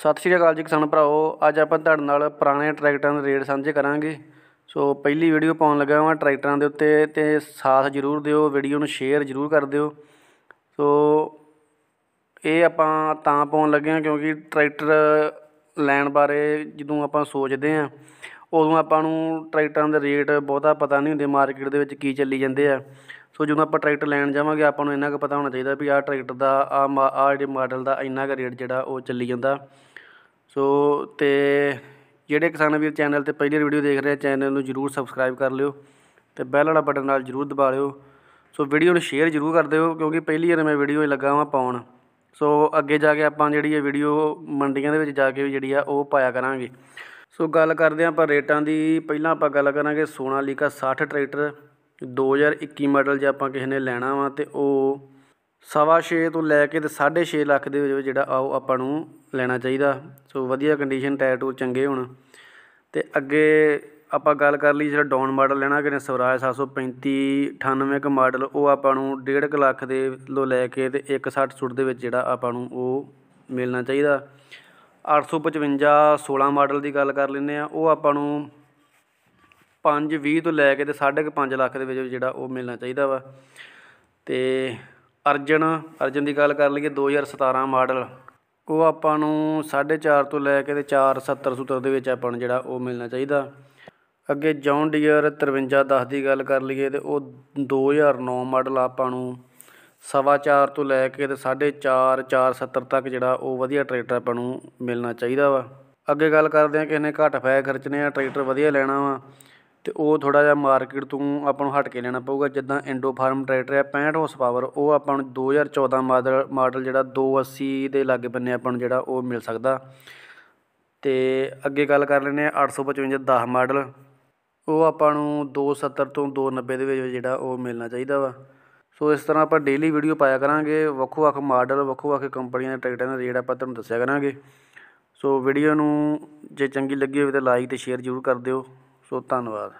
ਸਤਿ ਸ਼੍ਰੀ ਅਕਾਲ ਜੀ ਕਿਸਾਨ ਭਰਾਓ ਅੱਜ ਆਪਾਂ ਤੁਹਾਡੇ ਨਾਲ ਪੁਰਾਣੇ ਟਰੈਕਟਰਾਂ ਦੇ ਰੇਟ ਸਾਂਝੇ ਕਰਾਂਗੇ ਸੋ ਪਹਿਲੀ ਵੀਡੀਓ ਪਾਉਣ ਲੱਗਾ ਹਾਂ ਟਰੈਕਟਰਾਂ ਦੇ ਉੱਤੇ ਤੇ ਸਾਥ ਜ਼ਰੂਰ ਦਿਓ ਵੀਡੀਓ ਨੂੰ ਸ਼ੇਅਰ ਜ਼ਰੂਰ ਕਰ ਦਿਓ ਸੋ ਇਹ ਆਪਾਂ ਤਾਂ ਪਾਉਣ ਲੱਗੇ ਹਾਂ ਕਿਉਂਕਿ ਟਰੈਕਟਰ ਲੈਣ ਬਾਰੇ ਜਦੋਂ ਆਪਾਂ ਸੋਚਦੇ ਹਾਂ ਉਦੋਂ ਆਪਾਂ ਨੂੰ ਟਰੈਕਟਰਾਂ ਦੇ ਰੇਟ ਬਹੁਤਾ ਪਤਾ ਨਹੀਂ ਹੁੰਦੇ ਮਾਰਕੀਟ ਦੇ ਵਿੱਚ ਕੀ ਚੱਲੀ ਜਾਂਦੇ ਆ ਸੋ ਜਦੋਂ ਆਪਾਂ ਟਰੈਕਟਰ ਲੈਣ ਜਾਵਾਂਗੇ ਆਪਾਂ ਨੂੰ ਇੰਨਾ ਕੁ ਪਤਾ ਹੋਣਾ ਚਾਹੀਦਾ ਵੀ ਆਹ ਟਰੈਕਟਰ ਦਾ ਆ ਮਾ ਆਹ ਜਿਹੜੇ ਮਾਡਲ ਦਾ ਇੰਨਾ ਕੁ ਰੇਟ ਜਿਹੜਾ ਉਹ ਚੱਲੀ ਜਾਂਦਾ ਸੋ ਤੇ ਜਿਹੜੇ ਕਿਸਾਨ ਵੀਰ ਚੈਨਲ ਤੇ ਪਹਿਲੀ ਵੀਡੀਓ ਦੇਖ ਰਹੇ ਚੈਨਲ ਨੂੰ ਜਰੂਰ ਸਬਸਕ੍ਰਾਈਬ ਕਰ ਲਿਓ ਤੇ ਬੈਲ ਵਾਲਾ ਬਟਨ ਨਾਲ ਜਰੂਰ ਦਬਾ ਲਿਓ ਸੋ ਵੀਡੀਓ ਨੂੰ ਸ਼ੇਅਰ ਜਰੂਰ ਕਰ ਦਿਓ ਕਿਉਂਕਿ ਪਹਿਲੀ ਵਾਰ ਮੈਂ ਵੀਡੀਓ ਹੀ ਹਾਂ ਪਾਉਣ ਸੋ ਅੱਗੇ ਜਾ ਕੇ ਆਪਾਂ ਜਿਹੜੀ ਇਹ ਵੀਡੀਓ ਮੰਡੀਆਂ ਦੇ ਵਿੱਚ ਜਾ ਕੇ ਜਿਹੜੀ ਆ ਉਹ ਪਾਇਆ ਕਰਾਂਗੇ ਸੋ ਗੱਲ ਕਰਦੇ ਆਂ ਆਪਾਂ ਰੇਟਾਂ ਦੀ ਪਹਿਲਾਂ ਆਪਾਂ ਗੱਲ ਕਰਾਂਗੇ ਸੋਨਾਲੀਕਾ 60 ਟਰੈਕਟਰ 2021 ਮਾਡਲ ਜੇ ਆਪਾਂ ਕਿਸੇ ਨੇ ਲੈਣਾ ਵਾ ਤੇ ਉਹ 6.5 ਤੋਂ ਲੈ ਕੇ ਤੇ 6.5 ਲੱਖ ਦੇ ਵਿੱਚ ਜਿਹੜਾ ਆਉ ਆਪਾਂ ਨੂੰ ਲੈਣਾ ਚਾਹੀਦਾ ਸੋ ਵਧੀਆ ਕੰਡੀਸ਼ਨ ਟਾਇਰ ਟੂਰ ਚੰਗੇ ਹੋਣ ਤੇ ਅੱਗੇ ਆਪਾਂ ਗੱਲ ਕਰ ਲਈ ਜਿਹੜਾ ਡਾਊਨ ਮਾਡਲ ਲੈਣਾ ਕਿਨੇ ਸਵਰਾਜ 735 98 ਕ ਮਾਡਲ ਉਹ ਆਪਾਂ ਨੂੰ 1.5 ਲੱਖ ਦੇ ਲੋ ਲੈ ਕੇ ਤੇ 160 ਸੁੱਟ ਦੇ ਵਿੱਚ ਜਿਹੜਾ ਆਪਾਂ ਨੂੰ ਉਹ ਮਿਲਣਾ ਚਾਹੀਦਾ 855 16 ਮਾਡਲ ਦੀ ਗੱਲ ਕਰ ਲੈਂਦੇ ਆ ਉਹ ਆਪਾਂ ਨੂੰ 5 20 ਤੋਂ ਲੈ ਕੇ ਤੇ 5.5 ਲੱਖ ਦੇ ਵਿੱਚ ਜਿਹੜਾ ਉਹ ਮਿਲਣਾ ਚਾਹੀਦਾ ਵਾ ਤੇ ਅਰਜਨ ਅਰਜਨ ਦੀ ਗੱਲ ਕਰ ਲਈਏ 2017 ਮਾਡਲ ਉਹ ਆਪਾਂ ਨੂੰ 4.5 ਤੋਂ ਲੈ ਕੇ ਤੇ 470 ਸੂਤਰ ਦੇ ਵਿੱਚ ਆਪਾਂ ਨੂੰ ਜਿਹੜਾ ਉਹ ਮਿਲਣਾ ਚਾਹੀਦਾ ਅੱਗੇ ਜੌਨ ਡੀਅਰ 5310 ਦੀ ਗੱਲ ਕਰ ਲਈਏ ਤੇ ਉਹ 2009 ਮਾਡਲ ਆਪਾਂ ਨੂੰ ਸਵਾ 4 ਤੋਂ ਲੈ ਕੇ ਤੇ 4.5 470 ਤੱਕ ਜਿਹੜਾ ਉਹ ਵਧੀਆ ਟਰੈਕਟਰ ਆਪਾਂ ਨੂੰ ਮਿਲਣਾ ਚਾਹੀਦਾ ਵਾ ਅੱਗੇ ਗੱਲ ਕਰਦੇ ਆ ਕਿਸੇ ਨੇ ਘੱਟ ਫਾਇਆ ਖਰਚਨੇ ਆ ਟਰੈਕਟਰ ਵਧੀਆ ਲੈਣਾ ਵਾ ਤੇ ਉਹ ਥੋੜਾ ਜਿਹਾ ਮਾਰਕੀਟ ਤੋਂ ਆਪਾਂ ਨੂੰ ਹਟ ਕੇ ਲੈਣਾ ਪਊਗਾ ਜਿੱਦਾਂ ਇੰਡੋ ਫਾਰਮ ਟਰੈਕਟਰ ਹੈ 65 ਹਾਰਸ ਪਾਵਰ ਉਹ ਆਪਾਂ ਨੂੰ 2014 ਮਾਡਲ ਮਾਡਲ ਜਿਹੜਾ 280 ਦੇ ਲਾਗੇ ਬੰਨੇ ਆਪਾਂ ਨੂੰ ਜਿਹੜਾ ਉਹ ਮਿਲ ਸਕਦਾ ਤੇ ਅੱਗੇ ਗੱਲ ਕਰ ਲੈਨੇ ਆ 855 10 ਮਾਡਲ ਉਹ ਆਪਾਂ ਨੂੰ 270 ਤੋਂ 290 ਦੇ ਵਿੱਚ ਜਿਹੜਾ ਉਹ ਮਿਲਣਾ ਚਾਹੀਦਾ ਵਾ ਸੋ ਇਸ ਤਰ੍ਹਾਂ ਆਪਾਂ ਡੇਲੀ ਵੀਡੀਓ ਪਾਇਆ ਕਰਾਂਗੇ ਵੱਖੋ ਵੱਖ ਮਾਡਲ ਵੱਖੋ ਵੱਖ ਕੰਪਨੀਆਂ ਦੇ ਟਰੈਕਟਰਾਂ ਦਾ ਰੇਟ ਆਪਾਂ ਤੁਹਾਨੂੰ ਦੱਸਿਆ ਕਰਾਂਗੇ ਸੋ ਵੀਡੀਓ ਨੂੰ ਜੇ ਚੰਗੀ ਲੱਗੀ ਹੋਵੇ ਤਾਂ ਲਾਈਕ ਤੇ ਸ਼ੇਅਰ ਜ਼ਰੂਰ ਕਰ ਦਿਓ ਸੋ ਧੰਨਵਾਦ